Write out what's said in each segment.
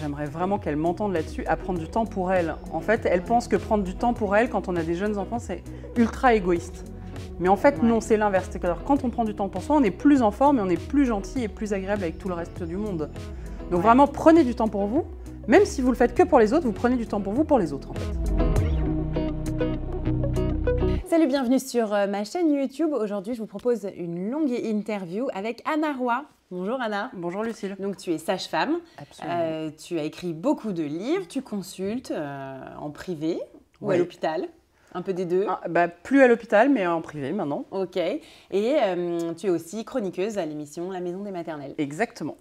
J'aimerais vraiment qu'elle m'entende là-dessus, à prendre du temps pour elle. En fait, elle pense que prendre du temps pour elle, quand on a des jeunes enfants, c'est ultra égoïste. Mais en fait, non, c'est l'inverse. Quand on prend du temps pour soi, on est plus en forme et on est plus gentil et plus agréable avec tout le reste du monde. Donc vraiment, prenez du temps pour vous. Même si vous le faites que pour les autres, vous prenez du temps pour vous, pour les autres en fait. Salut, bienvenue sur euh, ma chaîne YouTube. Aujourd'hui, je vous propose une longue interview avec Anna Roy, Bonjour Anna. Bonjour Lucille. Donc tu es sage-femme. Euh, tu as écrit beaucoup de livres, tu consultes euh, en privé ou à l'hôpital un peu des deux ah, bah, Plus à l'hôpital, mais en privé maintenant. Ok. Et euh, tu es aussi chroniqueuse à l'émission La Maison des Maternelles. Exactement.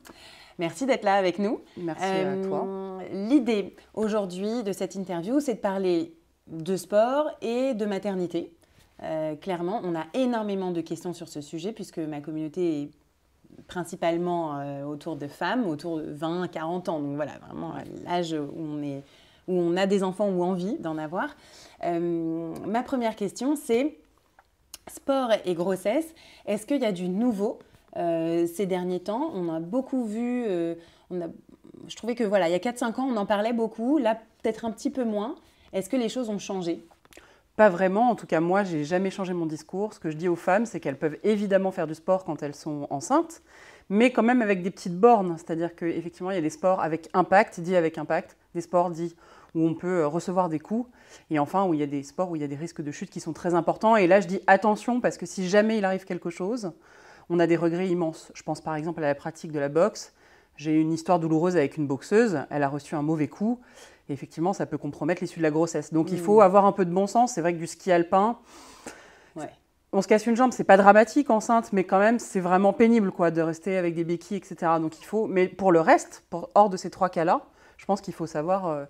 Merci d'être là avec nous. Merci à toi. L'idée aujourd'hui de cette interview, c'est de parler de sport et de maternité. clairement, on a énormément de questions sur ce sujet puisque ma communauté est principalement euh, autour de femmes, autour de 20-40 ans. Donc voilà, vraiment l'âge où on, où on a des enfants ou envie d'en avoir. Euh, ma première question, c'est sport et grossesse, est-ce qu'il y a du nouveau euh, ces derniers temps On a beaucoup vu, je trouvais que voilà, il y a 4-5 ans, on en parlait beaucoup, là peut-être un petit peu moins. Est-ce que les choses ont changé pas vraiment, en tout cas moi j'ai jamais changé mon discours. Ce que je dis aux femmes, c'est qu'elles peuvent évidemment faire du sport quand elles sont enceintes, mais quand même avec des petites bornes. C'est-à-dire qu'effectivement il y a des sports avec impact, dit avec impact, des sports dit, où on peut euh, recevoir des coups, et enfin où il y a des sports où il y a des risques de chute qui sont très importants. Et là je dis attention parce que si jamais il arrive quelque chose, on a des regrets immenses. Je pense par exemple à la pratique de la boxe. J'ai une histoire douloureuse avec une boxeuse, elle a reçu un mauvais coup effectivement, ça peut compromettre l'issue de la grossesse. Donc il faut mm. avoir un peu de bon sens. C'est vrai que du ski alpin, on se casse une jambe, c'est pas dramatique enceinte, mais quand même, c'est vraiment pénible quoi, de rester avec des béquilles, etc. Donc il faut. Mais pour le reste, hors de ces trois cas-là, je pense qu'il faut savoir. Euh,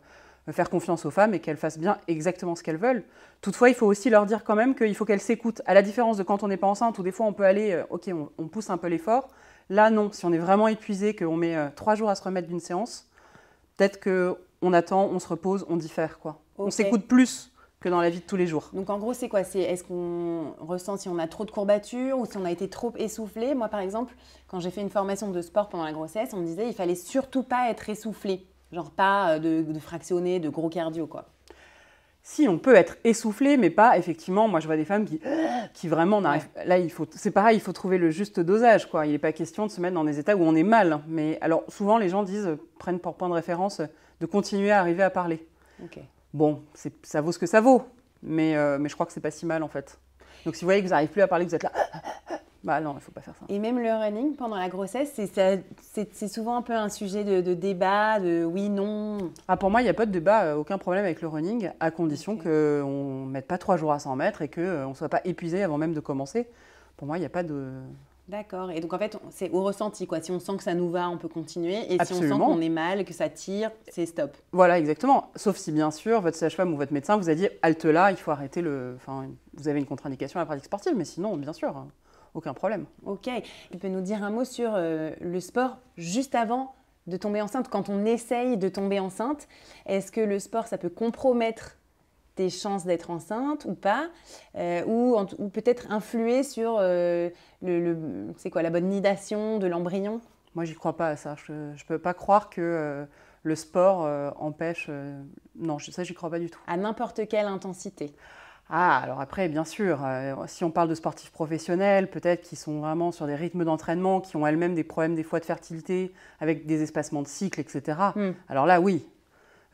faire confiance aux femmes et qu'elles fassent bien exactement ce qu'elles veulent. Toutefois, il faut aussi leur dire quand même qu'il faut qu'elles s'écoutent. À la différence de quand on n'est pas enceinte, où des fois on peut aller, euh, ok, on, pousse un peu l'effort. Là, non. Si on est vraiment épuisé, qu'on met euh, trois jours à se remettre d'une séance, peut-être que on attend, on se repose, on diffère. Quoi. On s'écoute plus que dans la vie de tous les jours. Donc en gros, c'est quoi C'est est-ce qu'on ressent si on a trop de courbatures ou si on a été trop essoufflé Moi, par exemple, quand j'ai fait une formation de sport pendant la grossesse, on me disait il fallait surtout pas être essoufflé, genre pas euh, de, de fractionner, de gros cardio, quoi si on peut être essoufflé, mais pas effectivement. Moi, je vois des femmes qui, qui vraiment n'arrivent. Là, il faut, c'est pareil, il faut trouver le juste dosage, quoi. Il n'est pas question de se mettre dans des états où on est mal. Mais alors, souvent, les gens disent, prennent pour point de référence de continuer à arriver à parler. Bon, ça vaut ce que ça vaut, mais, euh, mais je crois que c'est pas si mal en fait. Donc, si vous voyez que vous n'arrivez plus à parler, que vous êtes là, bah non, il ne faut pas faire ça. Et même le running pendant la grossesse, c'est souvent un peu un sujet de, débat, de oui, non. Ah, pour moi, il n'y a pas de débat, euh, aucun problème avec le running, à condition qu'on ne mette pas trois jours à 100 mètres et qu'on euh, ne soit pas épuisé avant même de commencer. Pour moi, il n'y a pas de. D'accord. Et donc en fait, c'est au ressenti quoi. Si on sent que ça nous va, on peut continuer. Et si on sent qu'on est mal, que ça tire, c'est stop. Voilà, exactement. Sauf si bien sûr votre sage-femme ou votre médecin vous a dit halte là, il faut arrêter le. Enfin, vous avez une contre-indication à la pratique sportive, mais sinon, bien sûr. Hein aucun problème. Ok. Tu peux nous dire un mot sur euh, le sport juste avant de tomber enceinte, quand on essaye de tomber enceinte. Est-ce que le sport, ça peut compromettre tes chances d'être enceinte ou pas, euh, ou, peut-être influer sur euh, le, c'est quoi la bonne nidation de l'embryon Moi, j'y crois pas à ça. Je, ne peux pas croire que le sport empêche. non, ça, j'y crois pas du tout. À n'importe quelle intensité. Ah, alors après, bien sûr, euh, si on parle de sportifs professionnels, peut-être qui sont vraiment sur des rythmes d'entraînement, qui ont elles-mêmes des problèmes des fois de fertilité, avec des espacements de cycle, etc. Hmm. Alors là, oui,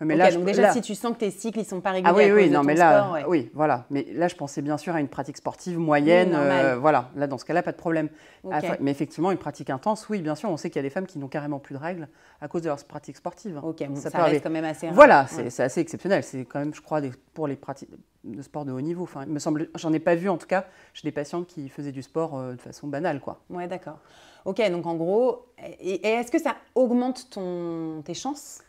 ah, là, donc déjà, si tu sens que tes cycles ils sont pas réguliers, ah oui, oui, non, mais là, oui, voilà. Mais là, je pensais bien sûr à une pratique sportive moyenne, euh, voilà. Là, dans ce cas-là, pas de problème. mais effectivement, une pratique intense, oui, bien sûr. On sait qu'il y a des femmes qui n'ont carrément plus de règles à cause de leur pratique sportive. Ok, ça, reste quand même assez. Voilà, c'est assez exceptionnel. C'est quand même, je crois, pour les pratiques de sport de haut niveau. Enfin, il me semble, j'en ai pas vu en tout cas chez des patientes qui faisaient du sport euh, de façon banale, quoi. Ouais, d'accord. Ok, donc en gros, est-ce que ça augmente ton, tes chances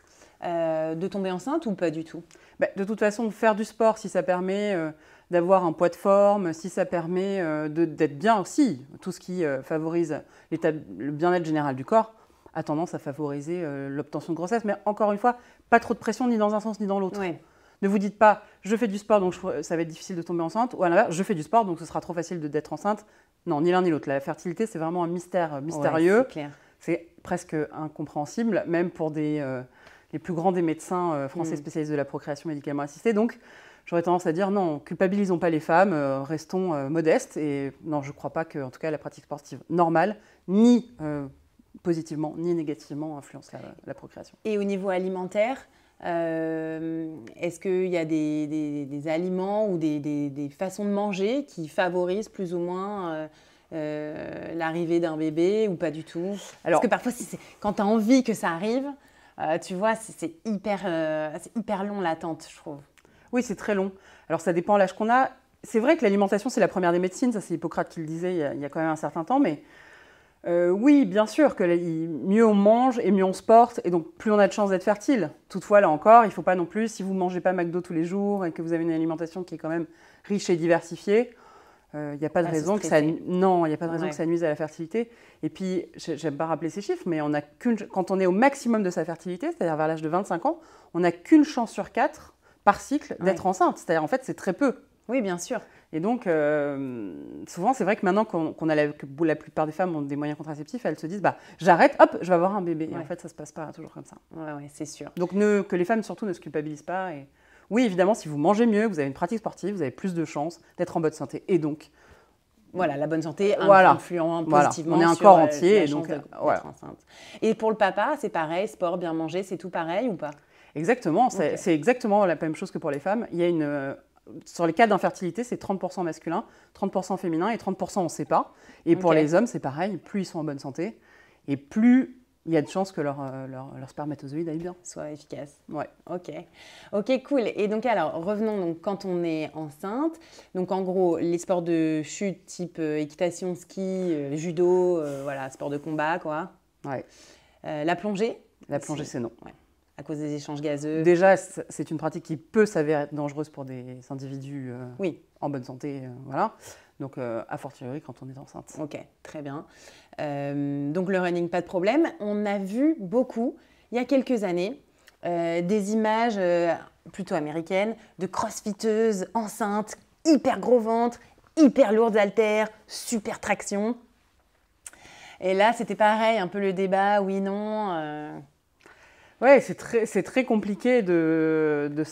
euh, de tomber enceinte ou pas du tout ben, De toute façon, faire du sport, si ça permet euh, d'avoir un poids de forme, si ça permet euh, d'être bien aussi, tout ce qui favorise le bien-être général du corps, a tendance à favoriser l'obtention de grossesse. Mais encore une fois, pas trop de pression ni dans un sens ni dans l'autre. Ne vous dites pas, je fais du sport, donc ça va être difficile de tomber enceinte, ou à l'inverse, je fais du sport, donc ce sera trop facile d'être enceinte. Non, ni l'un ni l'autre. La fertilité, c'est vraiment un mystère mystérieux. c'est presque incompréhensible, même pour des les plus grands des médecins euh, français mm. spécialistes de la procréation médicalement assistée. Donc, j'aurais tendance à dire non, culpabilisons pas les femmes, euh, restons euh, modestes. Et non, je ne crois pas que, en tout cas, la pratique sportive normale, ni positivement, ni négativement, influence la, procréation. Et au niveau alimentaire Est-ce qu'il y a des, aliments ou des, façons de manger qui favorisent plus ou moins l'arrivée d'un bébé ou pas du tout Alors, Parce que parfois, quand tu as envie que ça arrive, euh, tu vois, euh, c'est hyper, long l'attente, je trouve. Oui, c'est très long. Alors ça dépend l'âge qu'on a. C'est vrai que l'alimentation, c'est la première des médecines, ça c'est Hippocrate qui le disait il y, a, quand même un certain temps, mais euh, oui, bien sûr que mieux on mange et mieux on se porte, et donc plus on a de chances d'être fertile. Toutefois, là encore, il ne faut pas non plus, si vous ne mangez pas McDo tous les jours et que vous avez une alimentation qui est quand même riche et diversifiée, euh, ah, il n'y a pas de raison que ça non, il a pas de raison que ça nuise à la fertilité. Et puis, j'aime pas rappeler ces chiffres, mais on a qu'une quand on est au maximum de sa fertilité, c'est-à-dire vers l'âge de 25 ans, on n'a qu'une chance sur quatre par cycle d'être enceinte. C'est-à-dire en fait, c'est très peu. Oui, bien sûr. Et donc, euh, souvent, c'est vrai que maintenant qu'on a la, que la plupart des femmes ont des moyens contraceptifs, elles se disent bah, j'arrête, hop, je vais avoir un bébé. Et en fait, ça se passe pas toujours comme ça. Ouais, ouais, c'est sûr. Donc, ne, que les femmes surtout ne se culpabilisent pas et, oui, évidemment, si vous mangez mieux, vous avez une pratique sportive, vous avez plus de chances d'être en bonne santé. Et donc, voilà, la bonne santé voilà. influent positivement. On est un sur corps euh, entier et donc euh, Et pour le papa, c'est pareil, sport, bien manger, c'est tout pareil ou pas Exactement, c'est exactement la même chose que pour les femmes. Il y a une euh, sur les cas d'infertilité, c'est 30% masculin, 30% féminin et 30% on ne sait pas. Et pour les hommes, c'est pareil, plus ils sont en bonne santé et plus il y a de chances que leur, euh, leur, leur spermatozoïde aille bien. Soit efficace. Ouais. Ok. Ok, cool. Et donc, alors, revenons donc quand on est enceinte. Donc, en gros, les sports de chute type euh, équitation, ski, euh, judo, voilà, sport de combat, quoi. Ouais. la plongée La plongée, c'est non. À cause des échanges gazeux. Déjà, c'est une pratique qui peut s'avérer dangereuse pour des individus oui. en bonne santé. voilà. Donc, à fortiori, quand on est enceinte. Ok, très bien. Euh, donc le running, pas de problème. On a vu beaucoup, il y a quelques années, euh, des images euh, plutôt américaines de crossfiteuses enceintes, hyper gros ventre, hyper lourdes haltères, super traction. Et là, c'était pareil, un peu le débat, oui, non, Ouais, c'est très, c'est très compliqué de, de,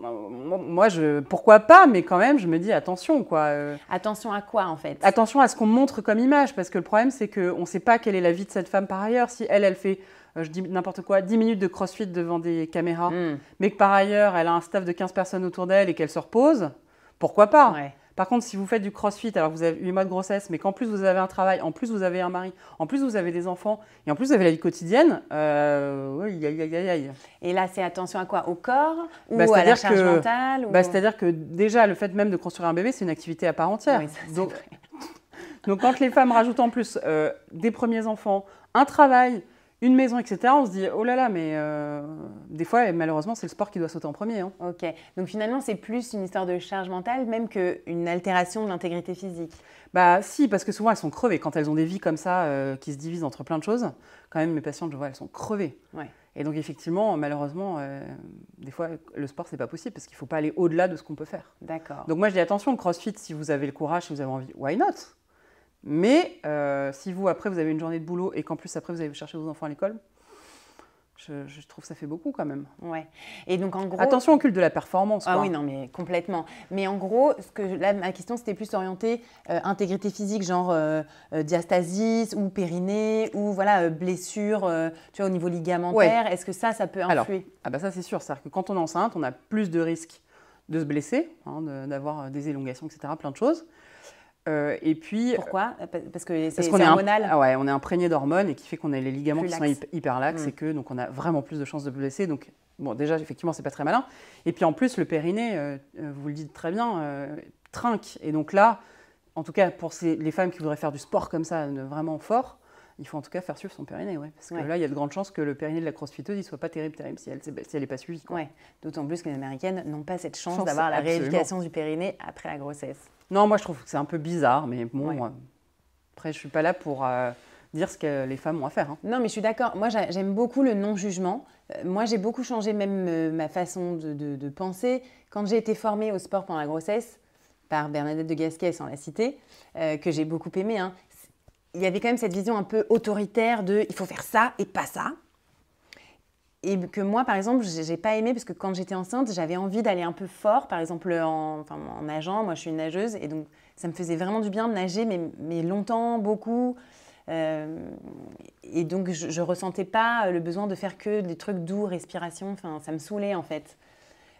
Moi, je, pourquoi pas, mais quand même, je me dis attention, quoi. Euh. attention à quoi, en fait Attention à ce qu'on montre comme image, parce que le problème, c'est qu'on ne sait pas quelle est la vie de cette femme par ailleurs. Si elle, elle fait, euh, je dis n'importe quoi, 10 minutes de crossfit devant des caméras, hmm. mais que par ailleurs, elle a un staff de 15 personnes autour d'elle et qu'elle se repose, pourquoi pas par contre, si vous faites du crossfit, alors vous avez mois de grossesse, mais qu'en plus vous avez un travail, en plus vous avez un mari, en plus vous avez des enfants, et en plus vous avez la vie quotidienne, euh, Et là, c'est attention à quoi Au corps ou bah, à la charge mentale bah, C'est-à-dire que déjà, le fait même de construire un bébé, c'est une activité à part entière. Oui, ça, donc, donc, quand les femmes rajoutent en plus euh, des premiers enfants, un travail, une maison, etc., on se dit oh là là, mais euh, des fois, malheureusement, c'est le sport qui doit sauter en premier. Hein. Ok, donc finalement, c'est plus une histoire de charge mentale même qu'une altération de l'intégrité physique. Bah si, parce que souvent, elles sont crevées quand elles ont des vies comme ça euh, qui se divisent entre plein de choses. Quand même, mes patientes, je vois, elles sont crevées. Et donc effectivement, malheureusement, euh, des fois, le sport, c'est pas possible parce qu'il faut pas aller au-delà de ce qu'on peut faire. D'accord. Donc moi, je dis attention, le CrossFit, si vous avez le courage, si vous avez envie, why not mais euh, si vous, après, vous avez une journée de boulot et qu'en plus, après, vous allez chercher vos enfants à l'école, je, trouve que ça fait beaucoup quand même. Ouais. Et donc en gros. Attention au culte de la performance. Ah oui, non, mais complètement. Mais en gros, ce que ma question c'était plus orientée euh, intégrité physique, genre euh, diastasis ou périnée ou voilà blessure, tu vois, au niveau ligamentaire. Est-ce que ça, ça peut influer Alors, Ah bah ça c'est sûr, c'est-à-dire que quand on est enceinte, on a plus de risques de se blesser, hein, d'avoir des élongations, etc., plein de choses. Euh, et puis, euh, Pourquoi Parce que c'est hormonal ah on est imprégné d'hormones et qui fait qu'on a les ligaments qui sont hyper laxes et mm. que donc on a vraiment plus de chances de blesser. Donc bon, déjà effectivement c'est pas très malin. Et puis en plus le périnée, euh, vous le dites très bien, trinque. Et donc là, en tout cas pour les femmes qui voudraient faire du sport comme ça, vraiment fort, il faut en tout cas faire suivre son périnée, ouais, parce que là, il y a de grandes chances que le périnée de la crossfiteuse, il soit pas terrible, terrible si elle n'est pas suivie. D'autant plus que les Américaines n'ont pas cette chance, d'avoir la rééducation du périnée après la grossesse. Non, moi, je trouve que c'est un peu bizarre, mais bon, euh, après, je suis pas là pour euh, dire ce que les femmes ont à faire. Hein. Non, mais je suis d'accord. Moi, j'aime beaucoup le non-jugement. Euh, moi, j'ai beaucoup changé même ma façon de, penser. Quand j'ai été formée au sport pendant la grossesse, par Bernadette de Gasquet, sans la citer, que j'ai beaucoup aimée... Hein, il y avait quand même cette vision un peu autoritaire de il faut faire ça et pas ça. Et que moi, par exemple, je j'ai pas aimé parce que quand j'étais enceinte, j'avais envie d'aller un peu fort, par exemple en, enfin, en, nageant. Moi, je suis une nageuse et donc ça me faisait vraiment du bien de nager, mais, longtemps, beaucoup. Euh, et donc, je, ne ressentais pas le besoin de faire que des trucs doux, respiration. Enfin, ça me saoulait en fait.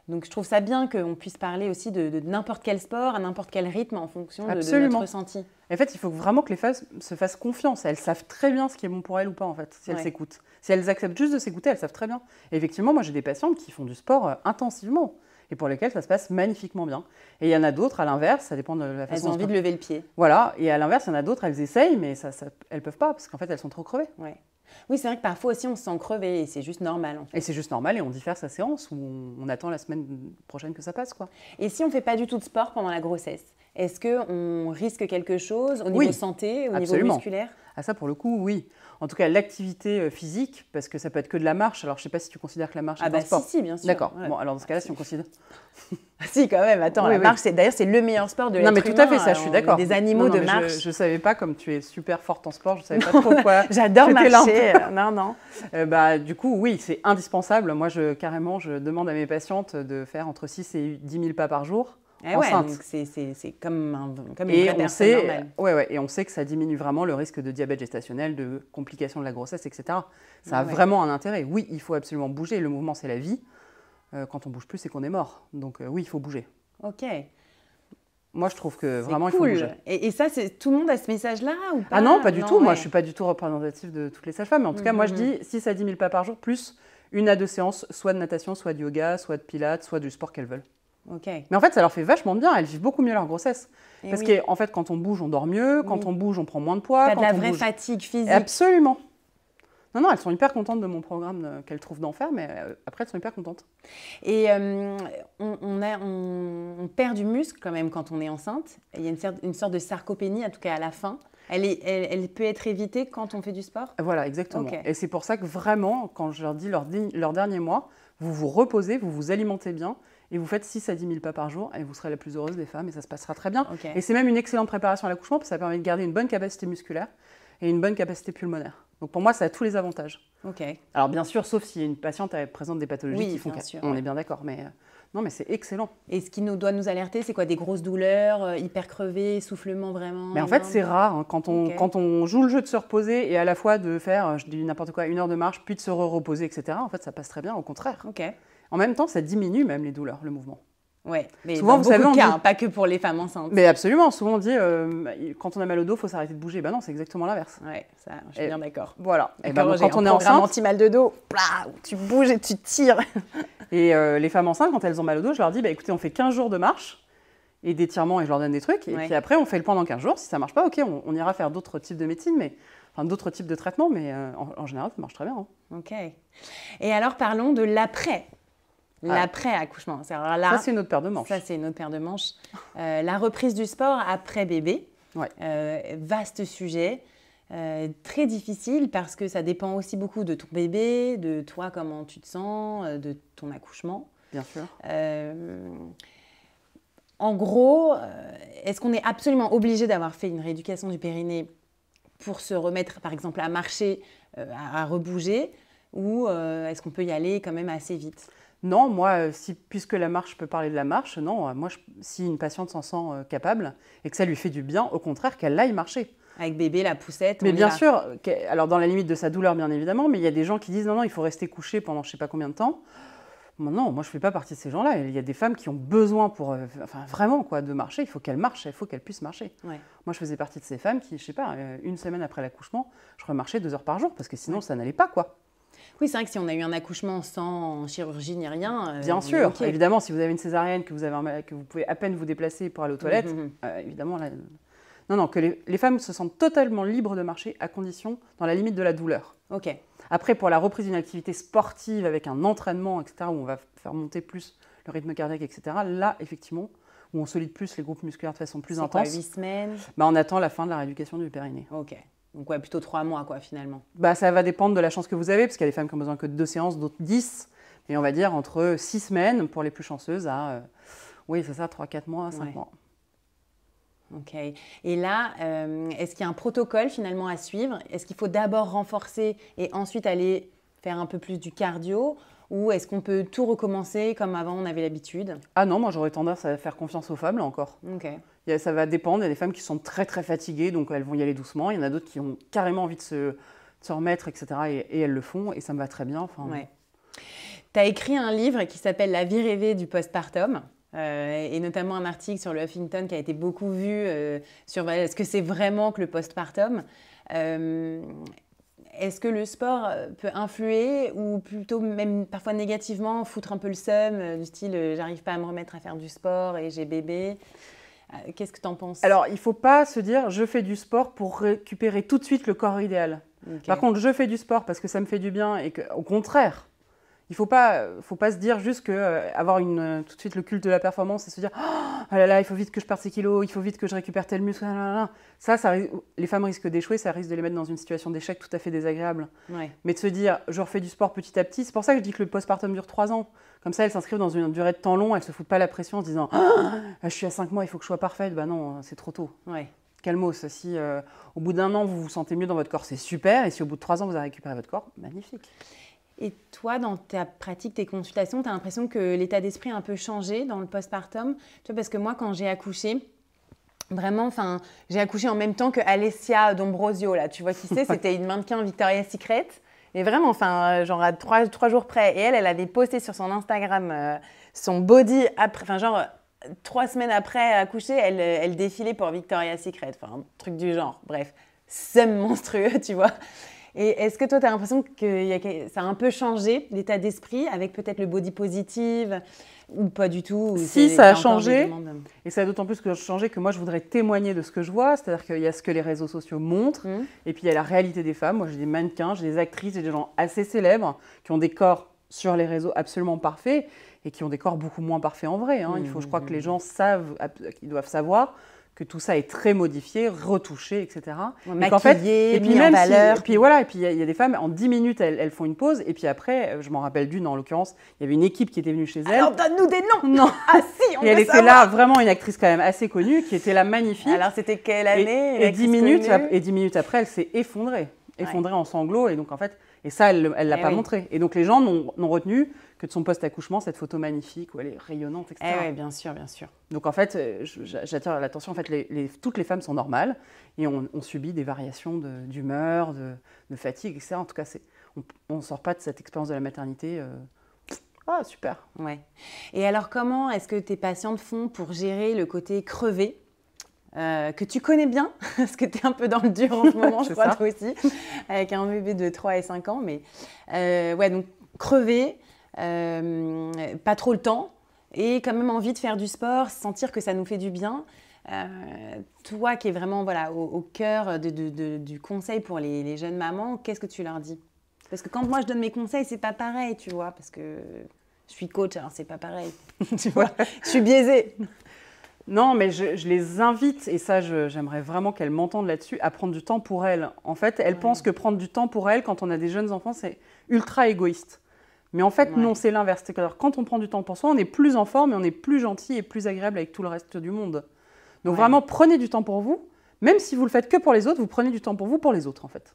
Donc je trouve ça bien qu'on puisse parler aussi de, n'importe quel sport, à n'importe quel rythme, en fonction de, notre ressenti. En fait, il faut vraiment que les femmes se fassent confiance. Elles savent très bien ce qui est bon pour elles ou pas, en fait, si elles s'écoutent. Si elles acceptent juste de s'écouter, elles savent très bien. effectivement, moi j'ai des patientes qui font du sport euh, intensivement et pour lesquelles ça se passe magnifiquement bien. Et il y en a d'autres, à l'inverse, ça dépend de la façon Elles ont envie de lever le pied. Voilà, et à l'inverse, il y en a d'autres, elles essayent, mais ça, elles ne peuvent pas, parce qu'en fait, elles sont trop crevées. Ouais. Oui, c'est vrai que parfois aussi on se sent crevé et c'est juste normal. Et c'est juste normal et on diffère sa séance ou on, attend la semaine prochaine que ça passe. quoi. Et si on ne fait pas du tout de sport pendant la grossesse est-ce qu'on risque quelque chose au niveau oui, santé, au niveau musculaire Ah ça pour le coup, oui. En tout cas, l'activité euh, physique, parce que ça peut être que de la marche. Alors, je ne sais pas si tu considères que la marche ah est un bah sport. Ah si, si, bien sûr. D'accord. Bon, alors dans ce cas-là, si on ah, considère... Ah, si, quand même. Attends, la marche, c'est d'ailleurs, c'est le meilleur sport de l'être Non, mais tout à fait, ça, je hein. suis d'accord. Des animaux de marche. Je ne savais pas, comme tu es super forte en sport, je ne savais pas trop quoi... J'adore marcher. non, non. Euh, bah, du coup, oui, c'est indispensable. Moi, je, carrément, je demande à mes patientes de faire entre 6 et 10 000 pas par jour. Eh c'est comme, une vraie on sait, Ouais, et on sait que ça diminue vraiment le risque de diabète gestationnel, de complications de la grossesse, etc. Ça a vraiment un intérêt. Oui, il faut absolument bouger. Le mouvement, c'est la vie. Euh, quand on bouge plus, c'est qu'on est mort. Donc euh, oui, il faut bouger. Ok. Moi, je trouve que vraiment, il faut bouger. Et, et ça, tout le monde a ce message-là Ah non, pas du tout. Moi, je suis pas du tout représentative de toutes les sages-femmes. Mais en tout cas, mhm, moi, je mhm. dis 6 à 10 000 pas par jour, plus une à deux séances, soit de natation, soit de yoga, soit de pilates, soit du sport qu'elles veulent. Mais en fait, ça leur fait vachement bien. Elles vivent beaucoup mieux leur grossesse. Parce qu'en fait, quand on bouge, on dort mieux. Quand on bouge, on prend moins de poids. Pas de la vraie fatigue physique. Absolument. Non, non, elles sont hyper contentes de mon programme euh, qu'elles trouvent d'enfer, mais euh, après, elles sont hyper contentes. Et euh, on, perd du muscle quand même quand on est enceinte. Il y a une, sorte de sarcopénie, en tout cas à la fin. Elle, elle, peut être évitée quand on fait du sport Voilà, exactement. Et c'est pour ça que vraiment, quand je leur dis leur, leur dernier mois, vous vous reposez, vous vous alimentez bien et vous faites 6 à 10 000 pas par jour et vous serez la plus heureuse des femmes et ça se passera très bien. Et c'est même une excellente préparation à l'accouchement parce que ça permet de garder une bonne capacité musculaire et une bonne capacité pulmonaire. Donc pour moi, ça a tous les avantages. Ok. Alors bien sûr, sauf si une patiente présente des pathologies qui font qu'on On est bien d'accord, mais euh, non, mais c'est excellent. Et ce qui nous doit nous alerter, c'est quoi Des grosses douleurs, euh, hyper crevées, essoufflement vraiment Mais en fait, c'est rare. Hein, quand, on, quand on joue le jeu de se reposer et à la fois de faire, euh, je dis n'importe quoi, une heure de marche, puis de se reposer, etc., en fait, ça passe très bien, au contraire. Ok. En même temps, ça diminue même les douleurs, le mouvement. Oui, mais souvent, dans vous de cas, hein, pas que pour les femmes enceintes. Mais absolument, souvent on dit euh, quand on a mal au dos, il faut s'arrêter de bouger. Ben non, c'est exactement l'inverse. Oui, je suis bien d'accord. Voilà. Et ben, quand on est enceinte, anti mal de dos, tu bouges et tu tires. et euh, les femmes enceintes, quand elles ont mal au dos, je leur dis, bah, écoutez, on fait 15 jours de marche et d'étirement et je leur donne des trucs. Et puis après, on fait le point dans 15 jours. Si ça marche pas, ok, on, ira faire d'autres types de médecine, mais enfin d'autres types de traitements, mais euh, en, général, ça marche très bien. Hein. Ok. Et alors parlons de l'après L'après-accouchement. Ça, c'est une autre paire de manches. Ça, c'est une autre paire de manches. Euh, la reprise du sport après bébé. Euh, vaste sujet. Euh, très difficile parce que ça dépend aussi beaucoup de ton bébé, de toi, comment tu te sens, de ton accouchement. Bien sûr. en gros, est-ce qu'on est absolument obligé d'avoir fait une rééducation du périnée pour se remettre, par exemple, à marcher, à rebouger, ou est-ce qu'on peut y aller quand même assez vite non, moi, euh, puisque la marche peut parler de la marche, non, euh, moi, si une patiente s'en sent euh, capable et que ça lui fait du bien, au contraire, qu'elle aille marcher. Avec bébé, la poussette. Mais bien sûr, alors dans la limite de sa douleur, bien évidemment, mais il y a des gens qui disent non, non, il faut rester couché pendant je sais pas combien de temps. non, moi je ne fais pas partie de ces gens-là. Il y a des femmes qui ont besoin pour, enfin vraiment quoi, de marcher. Il faut qu'elles marchent, il faut qu'elles puissent marcher. Moi je faisais partie de ces femmes qui, je sais pas, une semaine après l'accouchement, je remarchais deux heures par jour parce que sinon ça n'allait pas quoi. Oui, c'est vrai que si on a eu un accouchement sans chirurgie ni rien. Euh, Bien sûr, évidemment, si vous avez une césarienne que vous, avez que vous pouvez à peine vous déplacer pour aller aux mmh, toilettes, mmh, mmh. Euh, évidemment, non, non, que les, femmes se sentent totalement libres de marcher à condition, dans la limite de la douleur. Ok. Après, pour la reprise d'une activité sportive avec un entraînement, etc., où on va faire monter plus le rythme cardiaque, etc., là, effectivement, où on solide plus les groupes musculaires de façon plus intense. Quoi, 8 semaines bah, On attend la fin de la rééducation du périnée. Ok. Donc plutôt trois mois quoi finalement. Bah ça va dépendre de la chance que vous avez, parce qu'il y a des femmes qui ont besoin que de deux séances, d'autres dix. Et on va dire entre six semaines pour les plus chanceuses à, euh, oui c'est ça, trois, quatre mois, cinq mois. Ok. Et là, euh, est-ce qu'il y a un protocole finalement à suivre Est-ce qu'il faut d'abord renforcer et ensuite aller faire un peu plus du cardio ou est-ce qu'on peut tout recommencer comme avant on avait l'habitude Ah non, moi j'aurais tendance à faire confiance aux femmes là encore. ça va dépendre, il y a des femmes qui sont très très fatiguées, donc elles vont y aller doucement, il y en a d'autres qui ont carrément envie de se, remettre, etc. Et, elles le font, et ça me va très bien. Enfin, ouais. Tu as écrit un livre qui s'appelle La vie rêvée du postpartum. Euh, et notamment un article sur le Huffington qui a été beaucoup vu euh, sur ce que c'est vraiment que le postpartum. Euh, est-ce que le sport euh, peut influer ou plutôt même parfois négativement foutre un peu le seum euh, du style euh, j'arrive pas à me remettre à faire du sport et j'ai bébé Qu'est-ce que tu en penses Alors, il faut pas se dire je fais du sport pour récupérer tout de suite le corps idéal. Par contre, je fais du sport parce que ça me fait du bien et que, au contraire, il ne faut pas, faut pas se dire juste que euh, avoir une, euh, tout de suite le culte de la performance et se dire oh ah là là, il faut vite que je perde ces kilos, il faut vite que je récupère tel muscle. Ah là, là, Ça, ça, les femmes risquent d'échouer, ça risque de les mettre dans une situation d'échec tout à fait désagréable. Mais de se dire je refais du sport petit à petit, c'est pour ça que je dis que le postpartum dure trois ans. Comme ça, elles s'inscrivent dans une durée de temps long, elles se foutent pas la pression en se disant oh, ah, je suis à cinq mois, il faut que je sois parfaite. Bah non, c'est trop tôt. Ouais. Calmos, si euh, au bout d'un an vous vous sentez mieux dans votre corps, c'est super, et si au bout de trois ans vous avez récupéré votre corps, magnifique. Et toi, dans ta pratique, tes consultations, tu as l'impression que l'état d'esprit a un peu changé dans le postpartum parce que moi, quand j'ai accouché, Vraiment, enfin, j'ai accouché en même temps que Alessia Dombrosio, là, tu vois qui c'est, c'était une mannequin Victoria's Secret. Et vraiment, enfin, genre à trois, jours près. Et elle, elle avait posté sur son Instagram euh, son body après, enfin, genre trois semaines après accoucher, euh, elle, défilait pour Victoria's Secret, enfin, un truc du genre, bref, c'est monstrueux, tu vois. Et est-ce que toi, tu as l'impression que ça a un peu changé l'état d'esprit avec peut-être le body positive ou pas du tout Si, ça a changé. Et ça a d'autant plus que changé que moi, je voudrais témoigner de ce que je vois. C'est-à-dire qu'il y a ce que les réseaux sociaux montrent mmh. et puis il y a la réalité des femmes. Moi, j'ai des mannequins, j'ai des actrices, j'ai des gens assez célèbres qui ont des corps sur les réseaux absolument parfaits et qui ont des corps beaucoup moins parfaits en vrai. Hein. Il faut, je crois que les mmh. gens savent, qu'ils doivent savoir que tout ça est très modifié, retouché, etc. mais en fait, puis même en valeur. et puis voilà, et puis il y, a des femmes, en 10 minutes, elles, font une pause, et puis après, je m'en rappelle d'une en l'occurrence, il y avait une équipe qui était venue chez elle. Alors donne-nous des noms Non Ah si on Et elle était là, vraiment une actrice quand même assez connue, qui était là magnifique. Alors c'était quelle année Et, minutes, et 10 minutes après, elle s'est effondrée effondrée en sanglots. Et donc, en fait, et ça, elle ne l'a eh pas montré. Et donc, les gens n'ont retenu que de son post-accouchement, cette photo magnifique où elle est rayonnante, etc. Eh oui, bien sûr, bien sûr. Donc, en fait, j'attire l'attention. En fait, les, toutes les femmes sont normales et on, subit des variations d'humeur, de, fatigue, etc. En tout cas, on ne sort pas de cette expérience de la maternité. Euh, ah, super. Ouais. Et alors, comment est-ce que tes patientes font pour gérer le côté crevé euh, que tu connais bien, parce que tu es un peu dans le dur en ce moment, je crois, toi aussi, avec un bébé de 3 et 5 ans. Mais euh, ouais, donc crever, euh, pas trop le temps, et quand même envie de faire du sport, sentir que ça nous fait du bien. toi qui es vraiment voilà, au, cœur du conseil pour les, les jeunes mamans, qu'est-ce que tu leur dis Parce que quand moi je donne mes conseils, c'est pas pareil, tu vois, parce que je suis coach, alors c'est pas pareil. tu vois, je suis biaisée. Non, mais je, les invite, et ça, j'aimerais vraiment qu'elles m'entendent là-dessus, à prendre du temps pour elles. En fait, elles pensent que prendre du temps pour elles, quand on a des jeunes enfants, c'est ultra égoïste. Mais en fait, non, c'est l'inverse. quand on prend du temps pour soi, on est plus en forme et on est plus gentil et plus agréable avec tout le reste du monde. Donc vraiment, prenez du temps pour vous. Même si vous le faites que pour les autres, vous prenez du temps pour vous, pour les autres, en fait.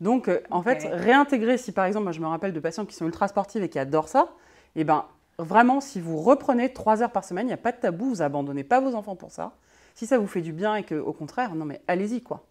Donc, euh, en fait, réintégrer, si par exemple, je me rappelle de patients qui sont ultra sportifs et qui adorent ça, eh ben Vraiment, si vous reprenez trois heures par semaine, il n'y a pas de tabou, vous abandonnez pas vos enfants pour ça. Si ça vous fait du bien et que, au contraire, non mais allez-y quoi.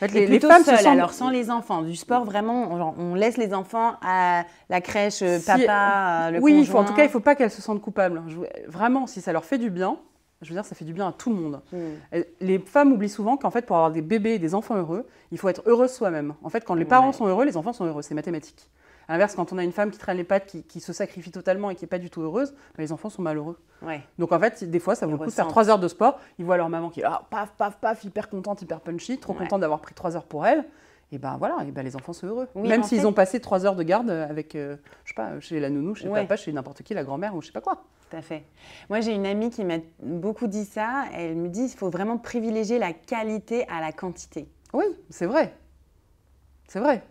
les, femmes alors sans les enfants, du sport vraiment, on laisse les enfants à la crèche, euh, papa, euh, le oui, conjoint. Oui, en tout cas, il ne faut pas qu'elles se sentent coupables. Vraiment, si ça leur fait du bien, je veux dire, ça fait du bien à tout le monde. Hmm. Les femmes oublient souvent qu'en fait, pour avoir des bébés et des enfants heureux, il faut être heureux soi-même. En fait, quand les parents sont heureux, les enfants sont heureux, c'est mathématique. À l'inverse, quand on a une femme qui traîne les pattes, qui, se sacrifie totalement et qui n'est pas du tout heureuse, bah, les enfants sont malheureux. Donc en fait, des fois, ça vaut le coup de faire trois heures de sport. Ils voient leur maman qui est ah, paf, paf, paf, hyper contente, hyper punchy, trop contente d'avoir pris trois heures pour elle et ben voilà, et ben les enfants sont heureux. Même s'ils ont passé trois heures de garde euh, avec, euh, je sais pas, euh, chez la nounou, chez papa, chez n'importe qui, la grand-mère ou je sais pas quoi. Tout à fait. Moi, j'ai une amie qui m'a beaucoup dit ça. Elle me dit, il faut vraiment privilégier la qualité à la quantité. Oui, c'est vrai. C'est vrai.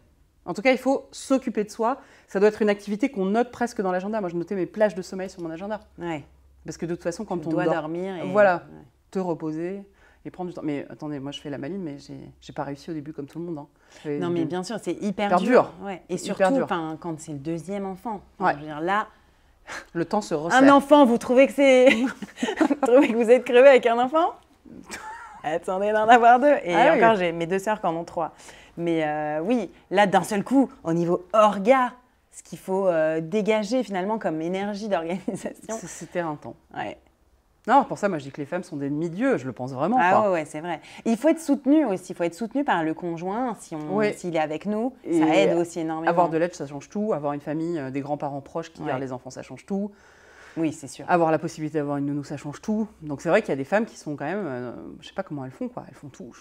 En tout cas, il faut s'occuper de soi. Ça doit être une activité qu'on note presque dans l'agenda. Moi, je notais mes plages de sommeil sur mon agenda. Ouais. Parce que de toute façon, quand on doit dormir, et... voilà, te reposer et prendre du temps. Mais attendez, moi, je fais la maline, mais j'ai pas réussi au début comme tout le monde. Hein. Non, mais bien sûr, c'est hyper, hyper, dur. Et surtout, quand c'est le deuxième enfant. là. Le temps se resserre. Un enfant, vous trouvez que c'est, vous trouvez que vous êtes crevé avec un enfant Attendez d'en avoir deux. Et ah encore, j'ai mes deux sœurs qui en ont trois. Mais euh, oui, là, d'un seul coup, au niveau orga, ce qu'il faut euh, dégager finalement comme énergie d'organisation. C'était un temps. Ouais. Non, pour ça, moi, je dis que les femmes sont des demi-dieux, je le pense vraiment. Ah ouais, c'est vrai. il faut être soutenu aussi, il faut être soutenu par le conjoint, si on, s'il est avec nous, ça aide aussi énormément. Avoir de l'aide, ça change tout. Avoir une famille, euh, des grands-parents proches qui gèrent les enfants, ça change tout. Oui, c'est sûr. Avoir la possibilité d'avoir une nounou, ça change tout. Donc c'est vrai qu'il y a des femmes qui sont quand même, Je je sais pas comment elles font quoi, elles font tout.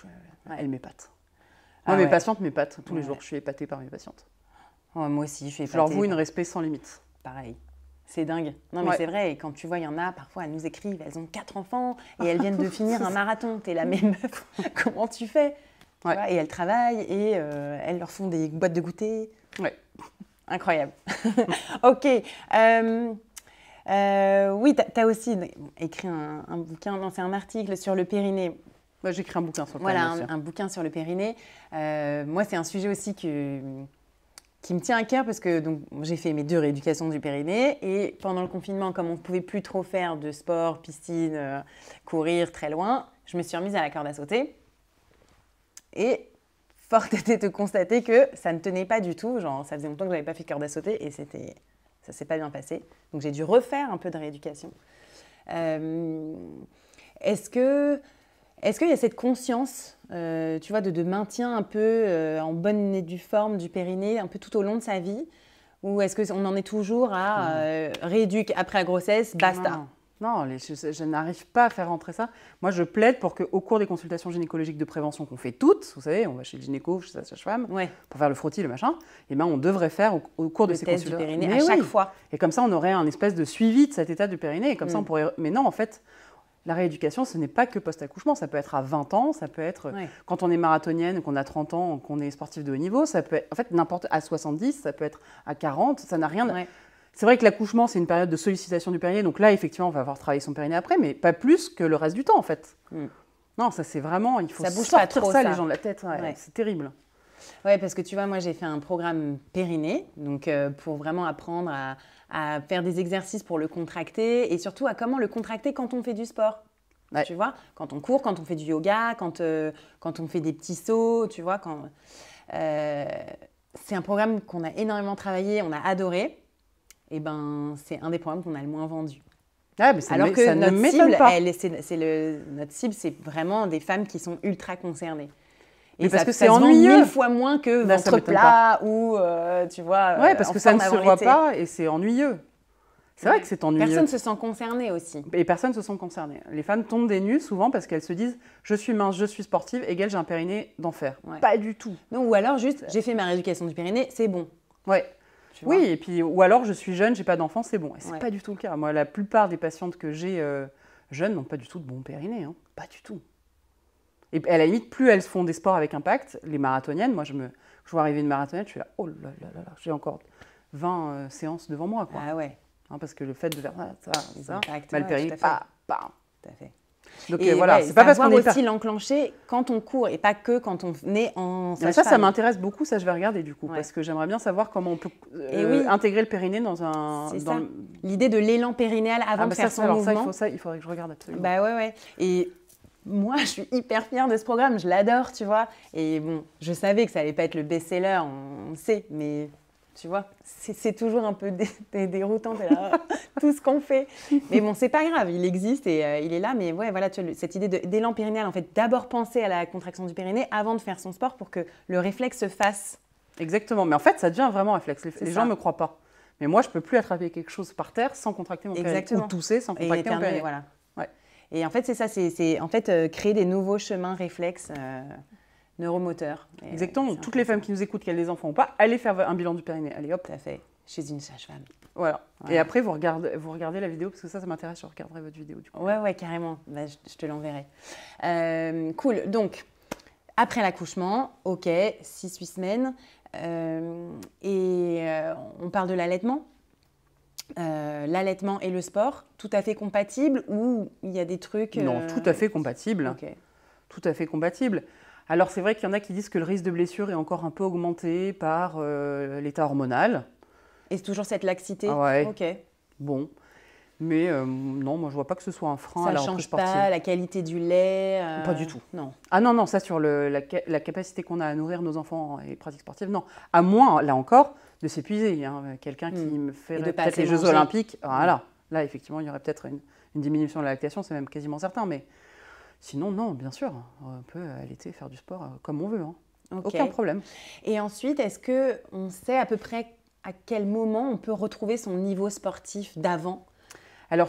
elles m'épatent moi, ah mes patientes m'épatent tous les jours. Je suis épatée par mes patientes. moi aussi, je suis épatée. Je leur voue une respect sans limite. Pareil. C'est dingue. Non, mais c'est vrai. Et quand tu vois, il y en a, parfois, elles nous écrivent, elles ont quatre enfants et elles viennent de finir un marathon. T'es la même meuf. Comment tu fais Et elles travaillent et euh, elles leur font des boîtes de goûter. Ouais. Incroyable. ok. Euh, euh, oui, tu as aussi écrit un, bouquin, non, un article sur le périnée. Moi, j'ai écrit un bouquin sur le périnée. Voilà, un, bouquin sur le périnée. moi, c'est un sujet aussi que, qui me tient à cœur parce que donc, j'ai fait mes deux rééducations du périnée. Et pendant le confinement, comme on ne pouvait plus trop faire de sport, piscine, euh, courir très loin, je me suis remise à la corde à sauter. Et fort était de constater que ça ne tenait pas du tout. Genre, ça faisait longtemps que je n'avais pas fait corde à sauter et c'était, ça s'est pas bien passé. Donc j'ai dû refaire un peu de rééducation. Euh, est-ce que est-ce qu'il y a cette conscience, euh, tu vois, de, maintien un peu euh, en bonne et due forme du périnée, un peu tout au long de sa vie Ou est-ce qu'on en est toujours à euh, réduire après la grossesse, basta Non, je, n'arrive pas à faire rentrer ça. Moi, je plaide pour qu'au cours des consultations gynécologiques de prévention qu'on fait toutes, vous savez, on va chez le gynéco, chez la sage-femme, pour faire le frottis, le machin, et eh ben, on devrait faire au, cours de ces consultations. à chaque fois. Et comme ça, on aurait un espèce de suivi de cet état du périnée. comme ça, mm. on pourrait. Mais non, en fait la rééducation, ce n'est pas que post-accouchement, ça peut être à 20 ans, ça peut être quand on est marathonienne, qu'on a 30 ans, qu'on est sportif de haut niveau, ça peut en fait n'importe à 70, ça peut être à 40, ça n'a rien. C'est vrai que l'accouchement, c'est une période de sollicitation du périnée, donc là, effectivement, on va avoir travaillé son périnée après, mais pas plus que le reste du temps, en fait. Hmm. Non, ça c'est vraiment, il faut ça bouge sortir pas trop, ça, les gens de la tête, c'est terrible. Oui, parce que tu vois, moi j'ai fait un programme périné donc euh, pour vraiment apprendre à, faire des exercices pour le contracter et surtout à comment le contracter quand on fait du sport. Tu vois, quand on court, quand on fait du yoga, quand, euh, on fait des petits sauts, tu vois. Quand, euh, c'est un programme qu'on a énormément travaillé, on a adoré. Et eh ben, c'est un des programmes qu'on a le moins vendu. Ah, Alors que notre, cible, le, notre cible, c'est vraiment des femmes qui sont ultra concernées. Et parce que c'est ennuyeux. mille fois moins que votre plat ou, euh, tu vois. Euh, ouais, parce que ça ne se voit pas et c'est ennuyeux. C'est vrai que c'est ennuyeux. Personne ne se sent concerné aussi. Et personne se sent concerné. Les femmes tombent des nues souvent parce qu'elles se disent je suis mince, je suis sportive, égale j'ai un périnée d'enfer. Pas du tout. Non, ou alors juste j'ai fait ma rééducation du périnée, c'est bon. Ouais. Oui, et puis ou alors je suis jeune, j'ai pas d'enfant, c'est bon. Et c'est pas du tout le cas. Moi, la plupart des patientes que j'ai euh, jeunes n'ont pas du tout de bon périnée, hein. pas du tout. Et à la limite, plus elles font des sports avec impact, les marathoniennes, moi je me je vois arriver une marathonienne, je suis là, oh là là là, là j'ai encore 20 euh, séances devant moi. Quoi. Ah ouais. Hein, parce que le fait de faire ça, ça, mal pas, pas. Tout à fait. Donc euh, voilà, c'est pas parce qu'on est aussi l'enclencher quand on court et pas que quand on est en. ça, ça m'intéresse beaucoup, ça je vais regarder du coup, parce que j'aimerais bien savoir comment on peut euh, intégrer le périnée dans un. L'idée de l'élan périnéal avant ah, de bah faire ça, son mouvement. Ça, il, faut ça, il faudrait que je regarde absolument. Bah ouais ouais. Et moi, je suis hyper fière de ce programme, je l'adore, tu vois. Et bon, je savais que ça allait pas être le best-seller, on, sait, mais tu vois, c'est toujours un peu déroutant, tout ce qu'on fait. Mais bon, c'est pas grave, il existe et euh, il est là. Mais ouais, voilà, tu cette idée d'élan périnéal, en fait, d'abord penser à la contraction du périnée avant de faire son sport pour que le réflexe se fasse. Exactement, mais en fait, ça devient vraiment un réflexe. Les, gens ne me croient pas. Mais moi, je peux plus attraper quelque chose par terre sans contracter mon périnée. Ou tousser sans contracter mon périnée. Voilà. Et en fait, c'est ça, c'est en fait euh, créer des nouveaux chemins réflexes euh, neuromoteurs. Exactement. Toutes les femmes qui nous écoutent, qu'elles ont des enfants ou pas, allez faire un bilan du périnée. Allez, hop. Tout à fait. Chez une sage-femme. Voilà. Et après, vous regardez, vous regardez la vidéo, parce que ça, ça m'intéresse, je regarderai votre vidéo. Ouais, ouais, carrément. Bah, je, te l'enverrai. Euh, cool. Donc, après l'accouchement, ok, 6-8 semaines. et on parle de l'allaitement euh, l'allaitement et le sport tout à fait compatibles ou il y a des trucs... Non, euh, tout à fait compatibles. Tout à fait compatibles. Alors c'est vrai qu'il y en a qui disent que le risque de blessure est encore un peu augmenté par euh, l'état hormonal. Et c'est toujours cette laxité ah Ok. Bon. Mais euh, non, moi je vois pas que ce soit un frein à la change sportive. pas la qualité du lait. Euh, pas du tout. Non. Ah non non, ça sur la, capacité qu'on a à nourrir nos enfants et les pratiques sportives, non. À moins là encore de s'épuiser. Hein. Quelqu'un qui hmm. me fait peut-être les Jeux Olympiques, hmm. voilà. Là effectivement, il y aurait peut-être une, diminution de la lactation, c'est même quasiment certain. Mais sinon non, bien sûr, on peut l'été faire du sport euh, comme on veut. Hein. Aucun problème. Et ensuite, est-ce que on sait à peu près à quel moment on peut retrouver son niveau sportif d'avant alors,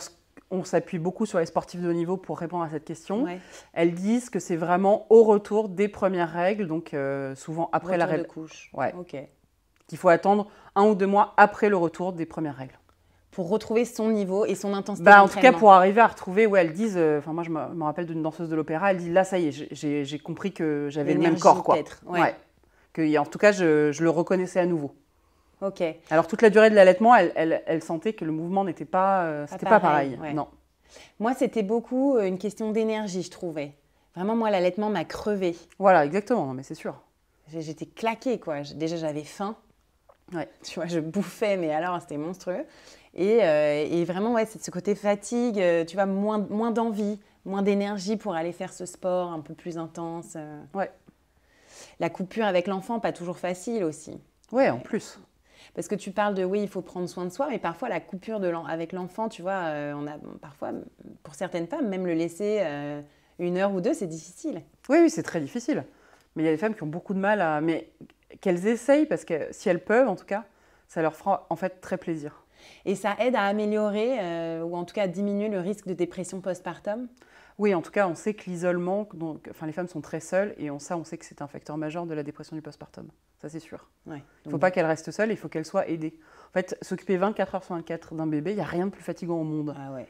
on s'appuie beaucoup sur les sportifs de haut niveau pour répondre à cette question. Elles disent que c'est vraiment au retour des premières règles, donc euh, souvent après la règle. couche. Ouais. Qu'il faut attendre un ou deux mois après le retour des premières règles. Pour retrouver son niveau et son intensité. Bah, en tout cas, pour arriver à retrouver, où elles disent, euh, enfin, moi je me rappelle d'une danseuse de l'opéra, elle dit là, ça y est, j'ai compris que j'avais le même corps, quoi. être ouais. Que, en tout cas, je le reconnaissais à nouveau. Ok. Alors toute la durée de l'allaitement, elle, sentait que le mouvement n'était pas, euh, pas pareil. Non. Moi, c'était beaucoup euh, une question d'énergie, je trouvais. Vraiment, moi, l'allaitement m'a crevé. Voilà, exactement. Mais c'est sûr. J'étais claquée, quoi. Déjà, j'avais faim. Ouais. Tu vois, je bouffais, mais alors c'était monstrueux. Et, euh, et, vraiment, ouais, c'est ce côté fatigue, tu vois, moins, moins d'envie, moins d'énergie pour aller faire ce sport un peu plus intense. Ouais. La coupure avec l'enfant, pas toujours facile aussi. Ouais, en plus. Parce que tu parles de oui, il faut prendre soin de soi, mais parfois la coupure de avec l'enfant, tu vois, euh, on a parfois, pour certaines femmes, même le laisser euh, une heure ou deux, c'est difficile. Oui, oui, c'est très difficile. Mais il y a des femmes qui ont beaucoup de mal à. Mais qu'elles essayent, parce que si elles peuvent, en tout cas, ça leur fera en fait très plaisir. Et ça aide à améliorer, euh, ou en tout cas à diminuer le risque de dépression postpartum oui, en tout cas, on sait que l'isolement, donc, enfin, les femmes sont très seules et on, ça, on sait que c'est un facteur majeur de la dépression du postpartum. Ça, c'est sûr. Il ne faut pas qu'elles restent seules, il faut qu'elles soient aidées. En fait, s'occuper 24 heures sur 24 d'un bébé, il n'y a rien de plus fatigant au monde. Ah ouais.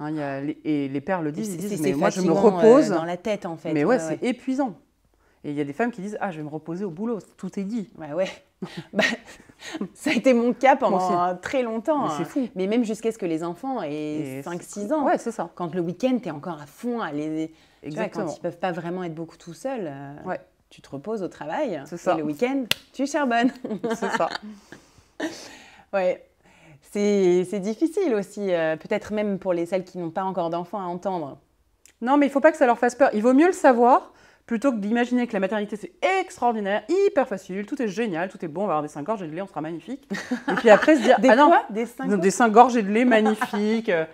Hein, y a et les pères le disent, ils disent, mais moi je me repose. Euh, dans la tête en fait. Mais ouais, c'est épuisant. Et il y a des femmes qui disent, ah je vais me reposer au boulot, tout est dit. ouais. Bah, ça a été mon cas pendant très longtemps. Hein. Mais, même jusqu'à ce que les enfants aient 5-6 ans. Ouais, c'est ça. Quand le week-end, tu es encore à fond à les. Exactement. quand ils peuvent pas vraiment être beaucoup tout seuls, euh, tu te reposes au travail. C'est ça. Et le week-end, tu charbonnes. c'est ça. ouais. C'est difficile aussi, euh, peut-être même pour les celles qui n'ont pas encore d'enfants à entendre. Non, mais il faut pas que ça leur fasse peur. Il vaut mieux le savoir plutôt que d'imaginer que la maternité c'est extraordinaire, hyper facile, tout est génial, tout est bon, on va avoir des seins gorges de lait, on sera magnifique. Et puis après se dire, des ah non, des gorges et de lait magnifiques. Euh,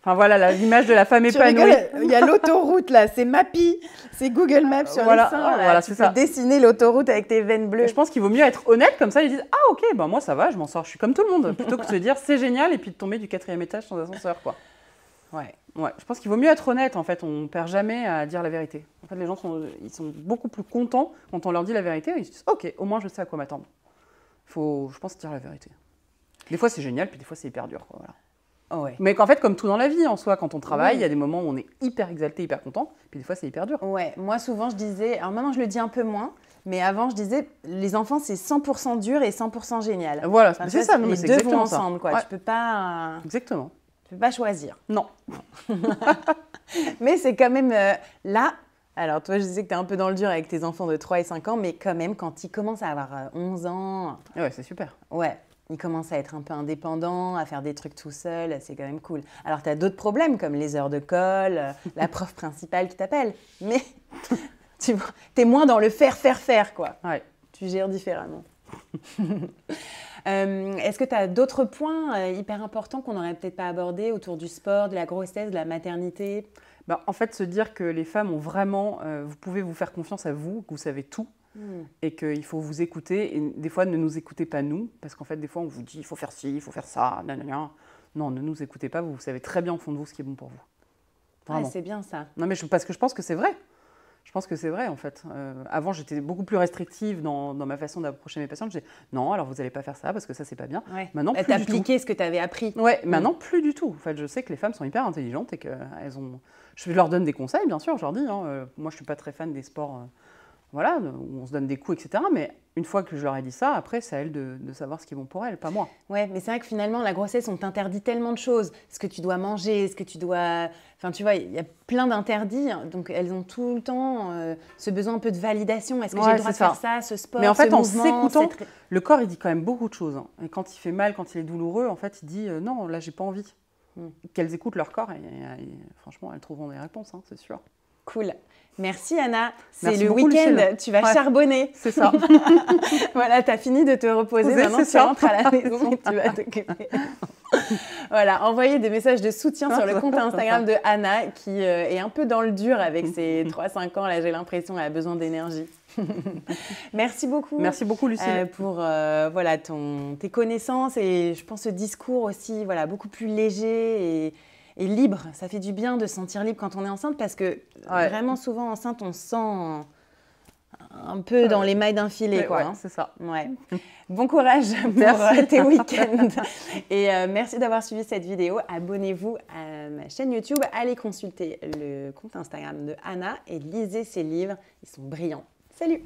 enfin voilà, l'image de la femme épanouie. Il y a l'autoroute là, c'est Mappy, c'est Google Maps sur voilà, les Voilà, dessiner l'autoroute avec tes veines bleues. je pense qu'il vaut mieux être honnête, comme ça ils disent Ah ok, ben moi ça va, je m'en sors, je suis comme tout le monde. Plutôt que de se dire c'est génial et puis de tomber du quatrième étage sans ascenseur quoi. Ouais, ouais. Je pense qu'il vaut mieux être honnête, en fait. On ne perd jamais à dire la vérité. En fait, les gens sont, ils sont beaucoup plus contents quand on leur dit la vérité. Ils se disent, OK, au moins je sais à quoi m'attendre. Faut, je pense, dire la vérité. Des fois, c'est génial, puis des fois, c'est hyper dur. Quoi, voilà. Ah ouais. Mais qu'en fait, comme tout dans la vie, en soi, quand on travaille, il y a des moments où on est hyper exalté, hyper content, puis des fois, c'est hyper dur. Ouais, moi, souvent, je disais, alors maintenant, je le dis un peu moins, mais avant, je disais, les enfants, c'est 100% dur et 100% génial. Voilà, c'est ça, les deux vont ensemble, ça. quoi. Tu peux pas. Euh, exactement pas choisir. Non. mais c'est quand même euh, là. Alors, toi, je sais que tu es un peu dans le dur avec tes enfants de 3 et 5 ans, mais quand même, quand ils commencent à avoir 11 euh, ans. Ouais, c'est super. Ouais, ils commencent à être un peu indépendants, à faire des trucs tout seuls, c'est quand même cool. Alors, tu as d'autres problèmes comme les heures de colle, euh, la prof principale qui t'appelle, mais tu es moins dans le faire, faire, faire, quoi. Ouais. Tu gères différemment. Euh, est-ce que tu as d'autres points euh, hyper importants qu'on n'aurait peut-être pas abordés autour du sport, de la grossesse, de la maternité bah, En fait, se dire que les femmes ont vraiment, euh, vous pouvez vous faire confiance à vous, que vous savez tout. Hmm. Et qu'il faut vous écouter, et des fois ne nous écoutez pas nous, parce qu'en fait des fois on vous dit il faut faire ci, il faut faire ça, nanana. Non, ne nous écoutez pas, vous savez très bien au fond de vous ce qui est bon pour vous. Ouais, c'est bien ça. Non mais je, parce que je pense que c'est vrai. Je pense que c'est vrai en fait. Euh, avant, j'étais beaucoup plus restrictive dans, ma façon d'approcher mes patients. Je disais non, alors vous n'allez pas faire ça parce que ça, c'est pas bien. Maintenant, bah, plus du appliqué ce que tu avais appris. Ouais, mm. maintenant, plus du tout. En fait, je sais que les femmes sont hyper intelligentes et elles ont. Je leur donne des conseils, bien sûr, je leur dis. Hein, euh, moi, je ne suis pas très fan des sports. Euh, voilà, on se donne des coups, etc. Mais une fois que je leur ai dit ça, après, c'est à elles de, savoir ce qui vont pour elles, pas moi. Ouais, mais c'est vrai que finalement, la grossesse, on t'interdit tellement de choses. Ce que tu dois manger, ce que tu dois. Enfin, tu vois, il y a plein d'interdits. Hein. Donc, elles ont tout le temps euh, ce besoin un peu de validation. Est-ce que j'ai le droit de faire ça, ce sport Mais en fait, en s'écoutant, le corps, il dit quand même beaucoup de choses. Hein. Et quand il fait mal, quand il est douloureux, en fait, il dit euh, non, là, j'ai pas envie. Hmm. Qu'elles écoutent leur corps, et, franchement, elles trouveront des réponses, hein, c'est sûr. Cool. Merci Anna, c'est le week-end, tu vas charbonner. C'est ça. voilà, tu as fini de te reposer, maintenant tu rentres à la maison et tu vas t'occuper. voilà, envoyez des messages de soutien sur le compte Instagram de Anna qui euh, est un peu dans le dur avec ses 3-5 ans, là j'ai l'impression qu'elle a besoin d'énergie. Merci beaucoup. Merci beaucoup Lucie euh, pour euh, voilà ton, tes connaissances et je pense ce discours aussi voilà beaucoup plus léger et et libre. Ça fait du bien de sentir libre quand on est enceinte parce que vraiment souvent enceinte, on se sent un peu dans les mailles d'un filet. Quoi, hein. c'est ça. Ouais. Bon courage pour euh, tes week-ends. Et euh, merci d'avoir suivi cette vidéo. Abonnez-vous à ma chaîne YouTube. Allez consulter le compte Instagram de Anna et lisez ses livres. Ils sont brillants. Salut